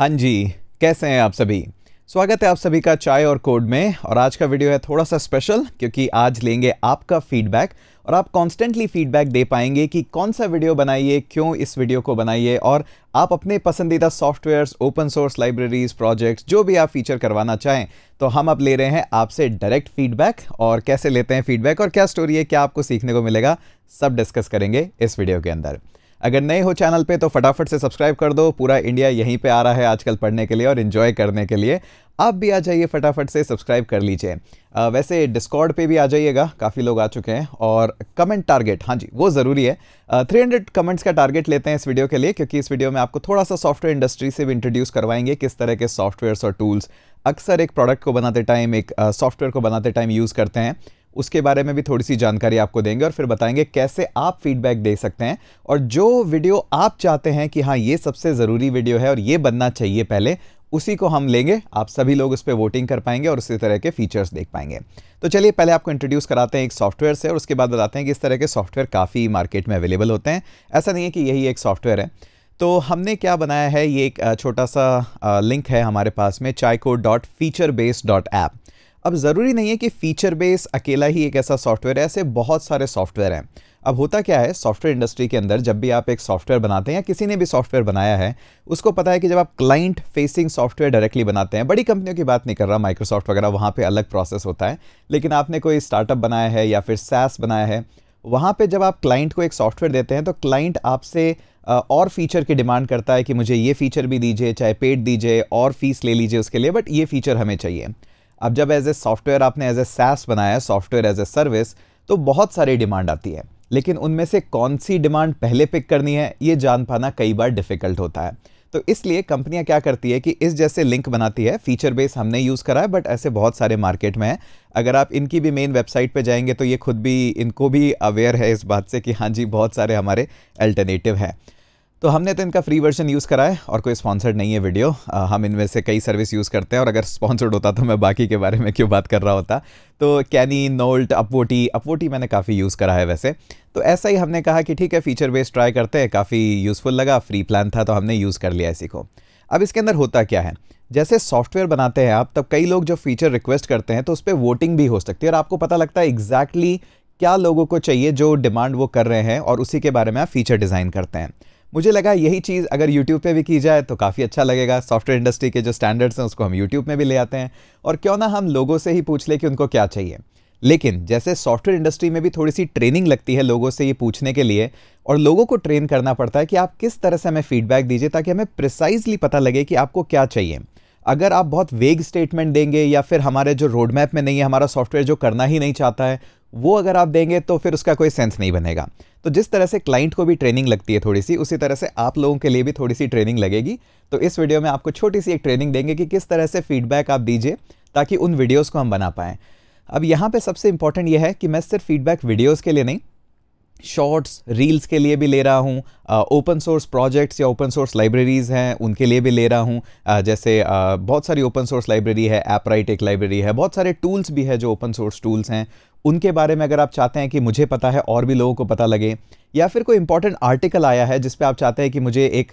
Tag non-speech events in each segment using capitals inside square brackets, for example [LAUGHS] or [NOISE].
हाँ जी कैसे हैं आप सभी स्वागत है आप सभी का चाय और कोड में और आज का वीडियो है थोड़ा सा स्पेशल क्योंकि आज लेंगे आपका फीडबैक और आप कॉन्स्टेंटली फीडबैक दे पाएंगे कि कौन सा वीडियो बनाइए क्यों इस वीडियो को बनाइए और आप अपने पसंदीदा softwares open source libraries projects जो भी आप फीचर करवाना चाहें तो हम अब ले रहे हैं आपसे डायरेक्ट फीडबैक और कैसे लेते हैं फीडबैक और क्या स्टोरी है क्या आपको सीखने को मिलेगा सब डिस्कस करेंगे इस वीडियो के अंदर अगर नए हो चैनल पे तो फटाफट से सब्सक्राइब कर दो पूरा इंडिया यहीं पे आ रहा है आजकल पढ़ने के लिए और इन्जॉय करने के लिए आप भी आ जाइए फटाफट से सब्सक्राइब कर लीजिए वैसे डिस्कॉर्ड पे भी आ जाइएगा काफ़ी लोग आ चुके हैं और कमेंट टारगेट हाँ जी वो ज़रूरी है थ्री हंड्रेड कमेंट्स का टारगेट लेते हैं इस वीडियो के लिए क्योंकि इस वीडियो में आपको थोड़ा सा सॉफ्टवेयर इंडस्ट्री से भी इंट्रोड्यूस करवाएंगे किस तरह के सॉफ्टवेयर और टूल्स अक्सर एक प्रोडक्ट को बनाते टाइम एक सॉफ्टवेयर को बनाते टाइम यूज़ करते हैं उसके बारे में भी थोड़ी सी जानकारी आपको देंगे और फिर बताएंगे कैसे आप फीडबैक दे सकते हैं और जो वीडियो आप चाहते हैं कि हाँ ये सबसे ज़रूरी वीडियो है और ये बनना चाहिए पहले उसी को हम लेंगे आप सभी लोग उस पर वोटिंग कर पाएंगे और उसी तरह के फीचर्स देख पाएंगे तो चलिए पहले आपको इंट्रोड्यूस कराते हैं एक सॉफ्टवेयर से और उसके बाद बताते हैं कि इस तरह के सॉफ्टवेयर काफ़ी मार्केट में अवेलेबल होते हैं ऐसा नहीं है कि यही एक सॉफ्टवेयर है तो हमने क्या बनाया है ये एक छोटा सा लिंक है हमारे पास में चाइको dot feature based dot app अब ज़रूरी नहीं है कि फ़ीचर बेस अकेला ही एक ऐसा सॉफ्टवेयर है ऐसे बहुत सारे सॉफ्टवेयर हैं अब होता क्या है सॉफ्टवेयर इंडस्ट्री के अंदर जब भी आप एक सॉफ्टवेयर बनाते हैं या किसी ने भी सॉफ्टवेयर बनाया है उसको पता है कि जब आप क्लाइंट फेसिंग सॉफ्टवेयर डायरेक्टली बनाते हैं बड़ी कंपनियों की बात नहीं कर रहा माइक्रोसॉफ्ट वगैरह वहाँ पर अलग प्रोसेस होता है लेकिन आपने कोई स्टार्टअप बनाया है या फिर सैस बनाया है वहाँ पर जब आप क्लाइंट को एक सॉफ्टवेयर देते हैं तो क्लाइंट आपसे और फीचर की डिमांड करता है कि मुझे ये फीचर भी दीजिए चाहे पेड दीजिए और फीस ले लीजिए उसके लिए बट ये फीचर हमें चाहिए अब जब एज ए सॉफ्टवेयर आपने एज ए सैस बनाया सॉफ्टवेयर एज ए सर्विस तो बहुत सारी डिमांड आती है लेकिन उनमें से कौन सी डिमांड पहले पिक करनी है ये जान पाना कई बार डिफ़िकल्ट होता है तो इसलिए कंपनियां क्या करती है कि इस जैसे लिंक बनाती है फीचर बेस हमने यूज़ करा है बट ऐसे बहुत सारे मार्केट में हैं अगर आप इनकी भी मेन वेबसाइट पे जाएंगे तो ये खुद भी इनको भी अवेयर है इस बात से कि हाँ जी बहुत सारे हमारे अल्टरनेटिव हैं तो हमने तो इनका फ्री वर्जन यूज़ करा है और कोई स्पॉन्सर्ड नहीं है वीडियो आ, हम इनमें से कई सर्विस यूज़ करते हैं और अगर स्पॉन्सर्ड होता तो मैं बाकी के बारे में क्यों बात कर रहा होता तो कैनी नोल्ट अपवोटी अपवोटी मैंने काफ़ी यूज़ करा है वैसे तो ऐसा ही हमने कहा कि ठीक है फीचर बेस्ड ट्राई करते हैं काफ़ी यूज़फुल लगा फ्री प्लान था तो हमने यूज़ कर लिया इसी को अब इसके अंदर होता क्या है जैसे सॉफ्टवेयर बनाते हैं आप तब कई लोग जो फीचर रिक्वेस्ट करते हैं तो उस पर वोटिंग भी हो सकती है और आपको पता लगता है एग्जैक्टली क्या लोगों को चाहिए जो डिमांड वो कर रहे हैं और उसी के बारे में आप फीचर डिज़ाइन करते हैं मुझे लगा यही चीज़ अगर यूट्यूब पे भी की जाए तो काफ़ी अच्छा लगेगा सॉफ्टवेयर इंडस्ट्री के जो स्टैंडर्ड्स हैं उसको हम यूट्यूब में भी ले आते हैं और क्यों ना हम लोगों से ही पूछ लें कि उनको क्या चाहिए लेकिन जैसे सॉफ्टवेयर इंडस्ट्री में भी थोड़ी सी ट्रेनिंग लगती है लोगों से ये पूछने के लिए और लोगों को ट्रेन करना पड़ता है कि आप किस तरह से हमें फीडबैक दीजिए ताकि हमें प्रिसाइजली पता लगे कि आपको क्या चाहिए अगर आप बहुत वेग स्टेटमेंट देंगे या फिर हमारे जो रोड मैप में नहीं है हमारा सॉफ्टवेयर जो करना ही नहीं चाहता है वो अगर आप देंगे तो फिर उसका कोई सेंस नहीं बनेगा तो जिस तरह से क्लाइंट को भी ट्रेनिंग लगती है थोड़ी सी उसी तरह से आप लोगों के लिए भी थोड़ी सी ट्रेनिंग लगेगी तो इस वीडियो में आपको छोटी सी एक ट्रेनिंग देंगे कि किस तरह से फीडबैक आप दीजिए ताकि उन वीडियोज़ को हम बना पाएँ अब यहाँ पर सबसे इंपॉर्टेंट यह है कि मैं सिर्फ फीडबैक वीडियोज़ के लिए नहीं शॉर्ट्स रील्स के लिए भी ले रहा हूँ ओपन सोर्स प्रोजेक्ट्स या ओपन सोर्स लाइब्रेरीज़ हैं उनके लिए भी ले रहा हूँ uh, जैसे uh, बहुत सारी ओपन सोर्स लाइब्रेरी है ऐप राइट एक लाइब्रेरी है बहुत सारे टूल्स भी है जो ओपन सोर्स टूल्स हैं उनके बारे में अगर आप चाहते हैं कि मुझे पता है और भी लोगों को पता लगे या फिर कोई इंपॉर्टेंट आर्टिकल आया है जिस पे आप चाहते हैं कि मुझे एक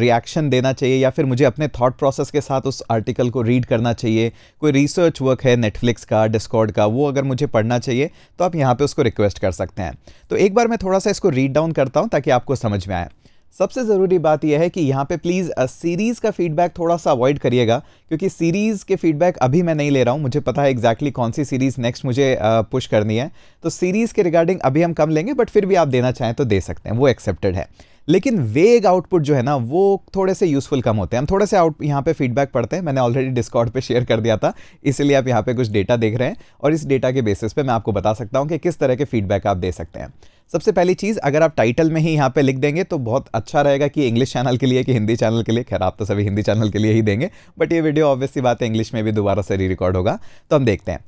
रिएक्शन देना चाहिए या फिर मुझे अपने थॉट प्रोसेस के साथ उस आर्टिकल को रीड करना चाहिए कोई रिसर्च वर्क है नेटफ्लिक्स का डिस्कॉर्ड का वो अगर मुझे पढ़ना चाहिए तो आप यहाँ पर उसको रिक्वेस्ट कर सकते हैं तो एक बार मैं थोड़ा सा इसको रीड डाउन करता हूँ ताकि आपको समझ में आए सबसे ज़रूरी बात यह है कि यहाँ पे प्लीज़ सीरीज़ का फीडबैक थोड़ा सा अवॉइड करिएगा क्योंकि सीरीज़ के फीडबैक अभी मैं नहीं ले रहा हूँ मुझे पता है एग्जैक्टली exactly कौन सी सीरीज़ नेक्स्ट मुझे पुश करनी है तो सीरीज़ के रिगार्डिंग अभी हम कम लेंगे बट फिर भी आप देना चाहें तो दे सकते हैं वो एक्सेप्टेड है लेकिन वेग आउटपुट जो है ना वो थोड़े से यूजफुल कम होते हैं हम थोड़े से आउट यहाँ पे फीडबैक पढ़ते हैं मैंने ऑलरेडी डिस्कॉर्ड पे शेयर कर दिया था इसलिए आप यहाँ पे कुछ डेटा देख रहे हैं और इस डेटा के बेसिस पे मैं आपको बता सकता हूँ कि किस तरह के फीडबैक आप दे सकते हैं सबसे पहली चीज़ अगर आप टाइटल में ही यहाँ पे लिख देंगे तो बहुत अच्छा रहेगा कि इंग्लिश चैनल के लिए कि हिंदी चैनल के लिए खैर आप तो सभी हिंदी चैनल के लिए ही देंगे बट ये वीडियो ऑब्वियसली बात है इंग्लिश में भी दोबारा से री रिकॉर्ड होगा तो हम देखते हैं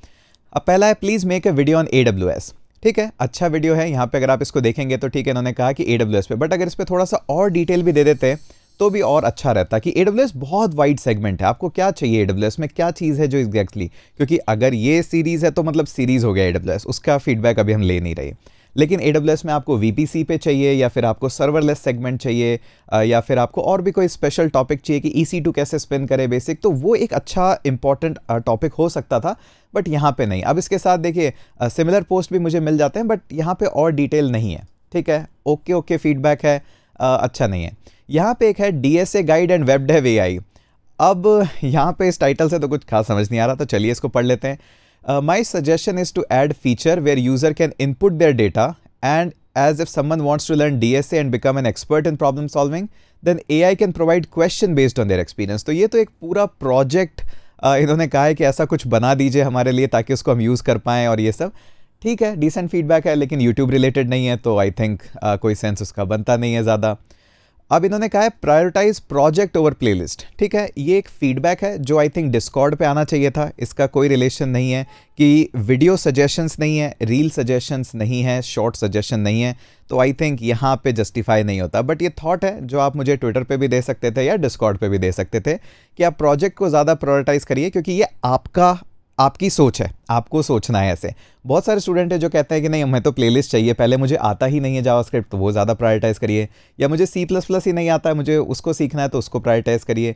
अब पहला है please make a video on A W S ठीक है अच्छा वीडियो है यहाँ पे अगर आप इसको देखेंगे तो ठीक है इन्होंने कहा कि ए पे बट अगर इस पर थोड़ा सा और डिटेल भी दे देते तो भी और अच्छा रहता कि ए बहुत वाइड सेगमेंट है आपको क्या चाहिए ए में क्या चीज़ है जो एग्जैक्टली क्योंकि अगर ये सीरीज़ है तो मतलब सीरीज़ हो गया ए उसका फीडबैक अभी हम ले नहीं रहे लेकिन ए में आपको वी पे चाहिए या फिर आपको सर्वरलेस सेगमेंट चाहिए या फिर आपको और भी कोई स्पेशल टॉपिक चाहिए कि ई e कैसे स्पिन करे बेसिक तो वो एक अच्छा इंपॉर्टेंट टॉपिक हो सकता था बट यहाँ पे नहीं अब इसके साथ देखिए सिमिलर पोस्ट भी मुझे मिल जाते हैं बट यहाँ पे और डिटेल नहीं है ठीक है ओके ओके फीडबैक है आ, अच्छा नहीं है यहाँ पे एक है D S A guide and web dev A I अब यहाँ पे इस टाइटल से तो कुछ खास समझ नहीं आ रहा तो चलिए इसको पढ़ लेते हैं Uh, my suggestion is to add feature where user can input their data and as if someone wants to learn DSA and become an expert in problem solving, then AI can provide question based on their experience. तो ये तो एक पूरा project uh, इन्होंने कहा है कि ऐसा कुछ बना दीजिए हमारे लिए ताकि उसको हम यूज़ कर पाएँ और ये सब ठीक है डिसेंट फीडबैक है लेकिन यूट्यूब रिलेटेड नहीं है तो आई थिंक uh, कोई सेंस उसका बनता नहीं है ज़्यादा अब इन्होंने कहा है प्रायोरिटाइज प्रोजेक्ट ओवर प्लेलिस्ट ठीक है ये एक फीडबैक है जो आई थिंक डिस्कॉर्ड पे आना चाहिए था इसका कोई रिलेशन नहीं है कि वीडियो सजेशंस नहीं है रील सजेशंस नहीं है शॉर्ट सजेशन नहीं है तो आई थिंक यहाँ पे जस्टिफाई नहीं होता बट ये थॉट है जो आप मुझे ट्विटर पे भी दे सकते थे या डिस्कॉर्ड पे भी दे सकते थे कि आप प्रोजेक्ट को ज़्यादा प्रायोरिटाइज करिए क्योंकि ये आपका आपकी सोच है आपको सोचना है ऐसे बहुत सारे स्टूडेंट हैं जो कहते हैं कि नहीं हमें तो प्लेलिस्ट चाहिए पहले मुझे आता ही नहीं है जावास्क्रिप्ट तो वो ज़्यादा प्रायोरिटाइज़ करिए या मुझे सी प्लस प्लस ही नहीं आता है मुझे उसको सीखना है तो उसको प्रायोरिटाइज़ करिए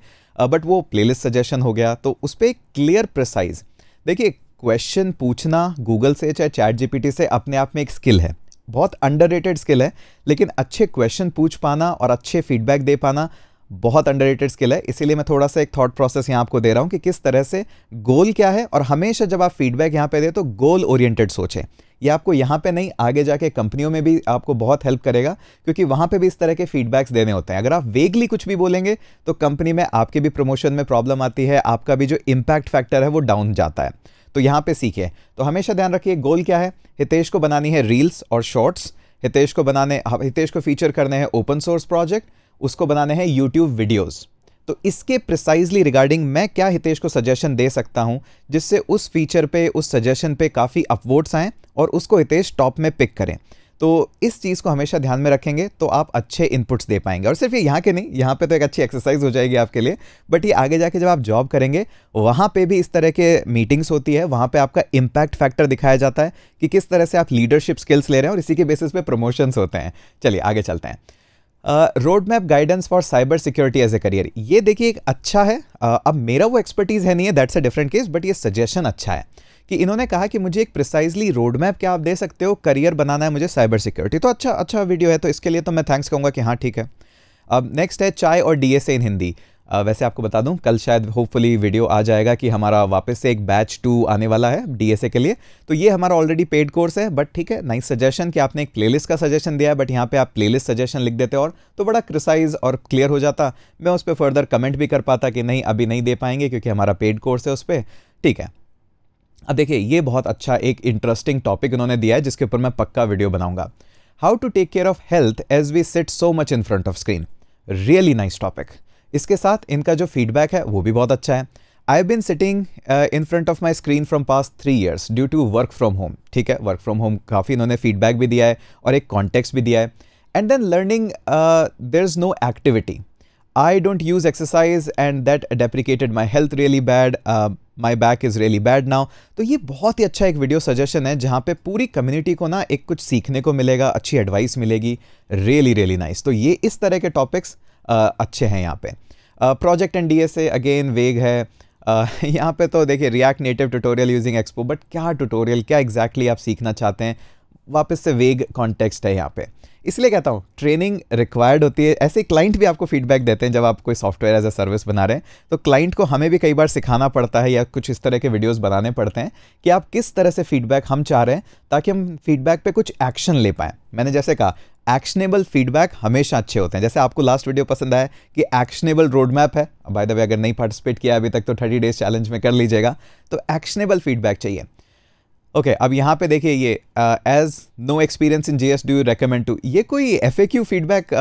बट वो प्लेलिस्ट सजेशन हो गया तो उस पर क्लियर प्रसाइज देखिए क्वेश्चन पूछना गूगल से चाहे चैट जी से अपने आप में एक स्किल है बहुत अंडर स्किल है लेकिन अच्छे क्वेश्चन पूछ पाना और अच्छे फीडबैक दे पाना बहुत अंडर स्किल है इसीलिए मैं थोड़ा सा एक थॉट प्रोसेस यहाँ आपको दे रहा हूँ कि किस तरह से गोल क्या है और हमेशा जब आप फीडबैक यहाँ पे दे तो गोल ओरिएंटेड सोचें ये आपको यहाँ पे नहीं आगे जाके कंपनियों में भी आपको बहुत हेल्प करेगा क्योंकि वहाँ पे भी इस तरह के फीडबैक्स देने होते हैं अगर आप वेगली कुछ भी बोलेंगे तो कंपनी में आपके भी प्रमोशन में प्रॉब्लम आती है आपका भी जो इम्पैक्ट फैक्टर है वो डाउन जाता है तो यहाँ पर सीखें तो हमेशा ध्यान रखिए गोल क्या है हितेश को बनानी है रील्स और शॉर्ट्स हितेश को बनाने हितेश को फीचर करने हैं ओपन सोर्स प्रोजेक्ट उसको बनाने हैं यूट्यूब वीडियोज़ तो इसके प्रिसाइजली रिगार्डिंग मैं क्या हितेश को सजेशन दे सकता हूँ जिससे उस फीचर पे उस सजेशन पे काफ़ी अपवोट्स आएँ और उसको हितेश टॉप में पिक करें तो इस चीज़ को हमेशा ध्यान में रखेंगे तो आप अच्छे इनपुट्स दे पाएंगे और सिर्फ ये यहाँ के नहीं यहाँ पे तो एक अच्छी एक्सरसाइज हो जाएगी आपके लिए बट ये आगे जाके जब आप जॉब करेंगे वहाँ पे भी इस तरह के मीटिंग्स होती है वहाँ पे आपका इम्पैक्ट फैक्टर दिखाया जाता है कि किस तरह से आप लीडरशिप स्किल्स ले रहे हैं और इसी के बेसिस पे प्रमोशंस होते हैं चलिए आगे चलते हैं road map guidance for cyber security as a career ये देखिए एक अच्छा है uh, अब मेरा वो एक्सपर्टीज़ है नहीं है that's a different case but ये सजेशन अच्छा है कि इन्होंने कहा कि मुझे एक प्रिसाइजली रोड मैप क्या आप दे सकते हो करियर बनाना है मुझे साइबर सिक्योरिटी तो अच्छा अच्छा वीडियो है तो इसके लिए तो मैं थैंक्स कहूँगा कि हाँ ठीक है अब नेक्स्ट है चाय और डी इन हिंदी वैसे आपको बता दूं कल शायद होपफुली वीडियो आ जाएगा कि हमारा वापस से एक बैच टू आने वाला है डीएसए के लिए तो ये हमारा ऑलरेडी पेड कोर्स है बट ठीक है नाइस सजेशन कि आपने एक प्लेलिस्ट का सजेशन दिया है बट यहाँ पे आप प्लेलिस्ट सजेशन लिख देते और तो बड़ा क्रिसाइज और क्लियर हो जाता मैं उस पर फर्दर कमेंट भी कर पाता कि नहीं अभी नहीं दे पाएंगे क्योंकि हमारा पेड कोर्स है उस पर ठीक है अब देखिए ये बहुत अच्छा एक इंटरेस्टिंग टॉपिक इन्होंने दिया है जिसके ऊपर मैं पक्का वीडियो बनाऊंगा how to take care of health as we sit so much in front of screen really nice topic इसके साथ इनका जो फीडबैक है वो भी बहुत अच्छा है I have been sitting in front of my screen from past three years due to work from home ठीक है वर्क फ्रॉम होम काफ़ी इन्होंने फीडबैक भी दिया है और एक कॉन्टेक्स भी दिया है and then learning there is no activity I don't use exercise and that deprecated my health really bad my back is really bad now तो ये बहुत ही अच्छा एक वीडियो सजेशन है जहाँ पर पूरी कम्युनिटी को ना एक कुछ सीखने को मिलेगा अच्छी एडवाइस मिलेगी रियली रियली नाइस तो ये इस तरह के टॉपिक्स अच्छे हैं यहाँ पे प्रोजेक्ट एंड डी से अगेन वेग है Uh, [LAUGHS] यहाँ पे तो देखिए React Native tutorial using Expo but क्या ट्यूटोरियल क्या एग्जैक्टली exactly आप सीखना चाहते हैं वापस से वेग कॉन्टेक्स्ट है यहाँ पे इसलिए कहता हूँ ट्रेनिंग रिक्वायर्ड होती है ऐसे क्लाइंट भी आपको फीडबैक देते हैं जब आप कोई सॉफ्टवेयर एज अ सर्विस बना रहे हैं तो क्लाइंट को हमें भी कई बार सिखाना पड़ता है या कुछ इस तरह के वीडियोज़ बनाने पड़ते हैं कि आप किस तरह से फीडबैक हम चाह रहे हैं ताकि हम फीडबैक पर कुछ एक्शन ले पाएँ मैंने जैसे कहा एक्शनेबल फीडबैक हमेशा अच्छे होते हैं जैसे आपको लास्ट वीडियो पसंद आया कि एक्शनेबल रोड मैप है बाय द वे अगर नहीं पार्टिसिपेट किया अभी तक तो थर्टी डेज चैलेंज में कर लीजिएगा तो एक्शनेबल फीडबैक चाहिए ओके okay, अब यहाँ पे देखिए ये as no experience in GS do you recommend to ये कोई F A Q feedback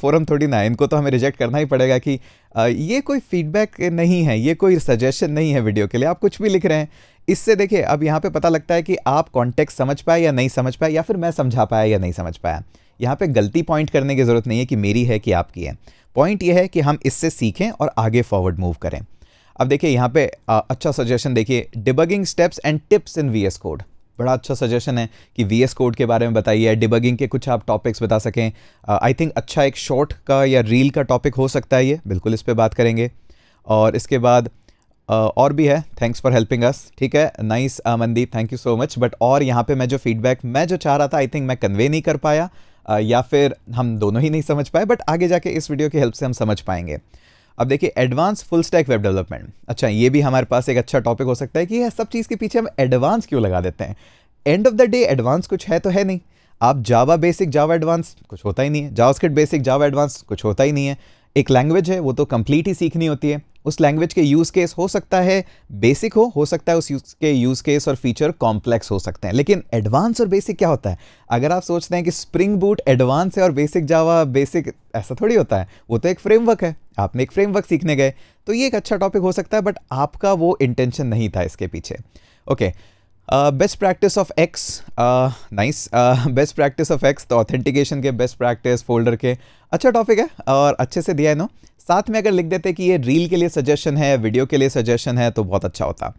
forum थोड़ी ना इनको तो हमें रिजेक्ट करना ही पड़ेगा कि uh, ये कोई फीडबैक नहीं है ये कोई सजेशन नहीं है वीडियो के लिए आप कुछ भी लिख रहे हैं इससे देखिए अब यहाँ पे पता लगता है कि आप कॉन्टेक्ट समझ पाए या नहीं समझ पाए या फिर मैं समझा पाया या नहीं समझ पाया यहाँ पे गलती पॉइंट करने की ज़रूरत नहीं है कि मेरी है कि आपकी है पॉइंट ये है कि हम इससे सीखें और आगे फॉरवर्ड मूव करें अब देखिए यहाँ पे आ, अच्छा सजेशन देखिए debugging steps and tips in V code बड़ा अच्छा सजेशन है कि वी कोड के बारे में बताइए डिबगिंग के कुछ आप टॉपिक्स बता सकें आई थिंक अच्छा एक शॉर्ट का या रील का टॉपिक हो सकता है ये बिल्कुल इस पर बात करेंगे और इसके बाद Uh, और भी है थैंक्स फॉर हेल्पिंग अस ठीक है nice Mandeep thank you so much but और यहाँ पे मैं जो फीडबैक मैं जो चाह रहा था आई थिंक मैं कन्वे नहीं कर पाया uh, या फिर हम दोनों ही नहीं समझ पाए बट आगे जाके इस वीडियो की हेल्प से हम समझ पाएंगे अब देखिए advance full stack web development अच्छा ये भी हमारे पास एक अच्छा टॉपिक हो सकता है कि यह सब चीज़ के पीछे हम एडवांस क्यों लगा देते हैं end of the day advance कुछ है तो है नहीं आप जावा बेसिक जावा एडवांस कुछ होता ही नहीं है जावास्क्रिप्ट बेसिक जावा एडवांस कुछ होता ही नहीं है एक लैंग्वेज है वो तो कंप्लीट ही सीखनी होती है उस लैंग्वेज के यूज़ केस हो सकता है बेसिक हो हो सकता है उस यूज के यूज़ केस और फीचर कॉम्प्लेक्स हो सकते हैं लेकिन एडवांस और बेसिक क्या होता है अगर आप सोचते हैं कि स्प्रिंग बूट एडवांस है और बेसिक जावा बेसिक ऐसा थोड़ी होता है वो तो एक फ्रेमवर्क है आपने एक फ्रेमवर्क सीखने गए तो ये एक अच्छा टॉपिक हो सकता है बट आपका वो इंटेंशन नहीं था इसके पीछे okay okay, best practice of X nice best practice of X तो ऑथेंटिकेशन के बेस्ट प्रैक्टिस फोल्डर के अच्छा टॉपिक है और अच्छे से दिया है नो साथ में अगर लिख देते कि ये रील के लिए सजेशन है वीडियो के लिए सजेशन है तो बहुत अच्छा होता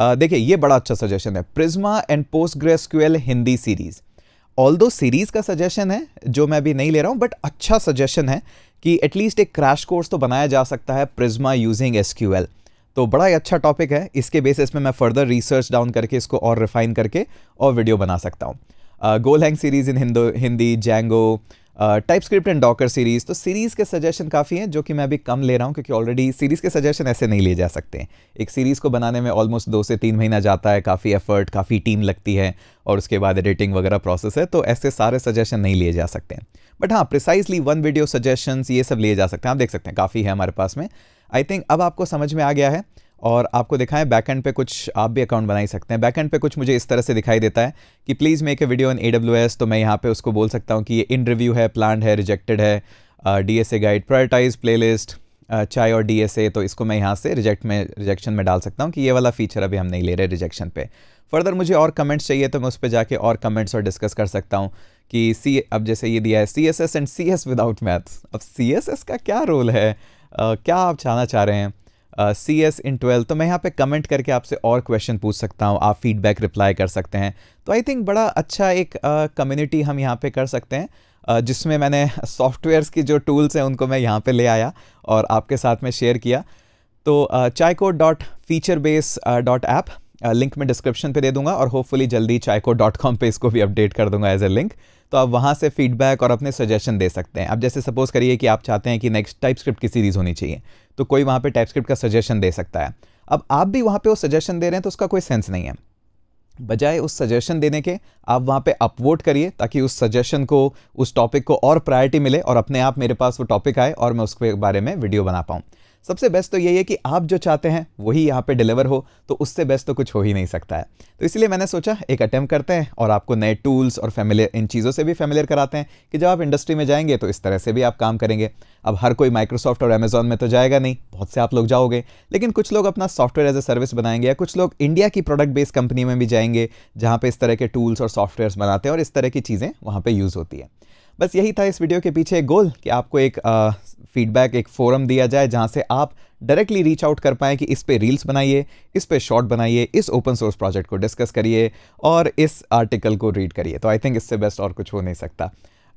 uh, देखिए ये बड़ा अच्छा सजेशन है Prisma and PostgreSQL Hindi series all दो सीरीज़ का सजेशन है जो मैं अभी नहीं ले रहा हूँ बट अच्छा सजेशन है कि एटलीस्ट एक क्रैश कोर्स तो बनाया जा सकता है Prisma using S Q L तो बड़ा ही अच्छा टॉपिक है इसके बेसिस में मैं फर्दर रिसर्च डाउन करके इसको और रिफाइन करके और वीडियो बना सकता हूँ गोल हैंग सीरीज़ इन हिंदो Hindi Django typescript and Docker series तो सीरीज़ के सजेशन काफ़ी हैं जो कि मैं अभी कम ले रहा हूँ क्योंकि ऑलरेडी सीरीज़ के सजेशन ऐसे नहीं लिए जा सकते हैं एक सीरीज़ को बनाने में ऑलमोस्ट दो से तीन महीना जाता है काफ़ी एफर्ट काफ़ी टीम लगती है और उसके बाद एडिटिंग वगैरह प्रोसेस है तो ऐसे सारे सजेशन नहीं लिए जा सकते हैं बट हाँ प्रिसाइसली वन वीडियो सजेशन ये सब लिए जा सकते हैं आप देख सकते हैं काफ़ी है हमारे पास में आई थिंक अब आपको समझ में आ गया है और आपको दिखाएं बैकएंड पे कुछ आप भी अकाउंट बना ही सकते हैं बैकएंड पे कुछ मुझे इस तरह से दिखाई देता है कि please make a video in a तो मैं यहाँ पे उसको बोल सकता हूँ कि ये इन रिव्यू है प्लान है रिजेक्टेड है D S A guide prioritize playlist चाय और डी एस ए तो इसको मैं यहाँ से रिजेक्ट में रिजेक्शन में डाल सकता हूँ कि ये वाला फीचर अभी हम नहीं ले रहे रिजेक्शन पे फर्दर मुझे और कमेंट्स चाहिए तो मैं उस पर जाके और कमेंट्स और डिस्कस कर सकता हूँ कि सी अब जैसे ये दिया है C S S and C S without maths अब सी एस एस का क्या रोल है आ, क्या आप जानना चाह रहे हैं सी एस इन ट्वेल्थ तो मैं यहाँ पे कमेंट करके आपसे और क्वेश्चन पूछ सकता हूँ आप फीडबैक रिप्लाई कर सकते हैं तो आई थिंक बड़ा अच्छा एक कम्युनिटी uh, हम यहाँ पे कर सकते हैं uh, जिसमें मैंने सॉफ्टवेयर्स की जो टूल्स हैं उनको मैं यहाँ पे ले आया और आपके साथ में शेयर किया तो चाइको dot feature base dot app link मैं डिस्क्रिप्शन पे दे दूंगा और होपफुली जल्दी चाइको डॉट कॉम पर इसको भी अपडेट कर दूंगा एज ए लिंक तो आप वहाँ से फीडबैक और अपने सजेशन दे सकते हैं अब जैसे सपोज़ करिए कि आप चाहते हैं कि नेक्स्ट टाइप स्क्रिप्ट की सीरीज़ होनी चाहिए तो कोई वहाँ पर टाइप स्क्रिप्ट का सजेशन दे सकता है अब आप भी वहाँ पर वो सजेशन दे रहे हैं तो उसका कोई सेंस नहीं है बजाय उस सजेशन देने के आप वहाँ पे अपवोट करिए ताकि उस सजेशन को उस टॉपिक को और प्रायोरिटी मिले और अपने आप मेरे पास वो टॉपिक आए और मैं उसके बारे में वीडियो बना पाऊँ सबसे बेस्ट तो यही है कि आप जो चाहते हैं वही यहाँ पे डिलीवर हो तो उससे बेस्ट तो कुछ हो ही नहीं सकता है तो इसलिए मैंने सोचा एक अटैम्प्ट करते हैं और आपको नए टूल्स और फैमिलियर इन चीज़ों से भी फैमिलियर कराते हैं कि जब आप इंडस्ट्री में जाएंगे तो इस तरह से भी आप काम करेंगे अब हर कोई माइक्रोसॉफ्ट और अमेजोन में तो जाएगा नहीं बहुत से आप लोग जाओगे लेकिन कुछ लोग अपना सॉफ्टवेयर एज ए सर्विस बनाएंगे या कुछ लोग इंडिया की प्रोडक्ट बेस्ड कंपनी में भी जाएंगे जहाँ पर इस तरह के टूल्स और सॉफ्टवेयर्स बनाते हैं और इस तरह की चीज़ें वहाँ पर यूज़ होती है बस यही था इस वीडियो के पीछे एक गोल कि आपको एक फीडबैक एक फोरम दिया जाए जहाँ से आप डायरेक्टली रीच आउट कर पाएँ कि इस पर रील्स बनाइए इस पर शॉर्ट बनाइए इस ओपन सोर्स प्रोजेक्ट को डिस्कस करिए और इस आर्टिकल को रीड करिए तो आई थिंक इससे बेस्ट और कुछ हो नहीं सकता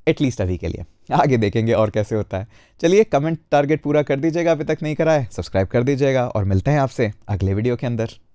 एटलीस्ट अभी के लिए आगे देखेंगे और कैसे होता है चलिए कमेंट टारगेट पूरा कर दीजिएगा अभी तक नहीं कराए सब्सक्राइब कर दीजिएगा और मिलते हैं आपसे अगले वीडियो के अंदर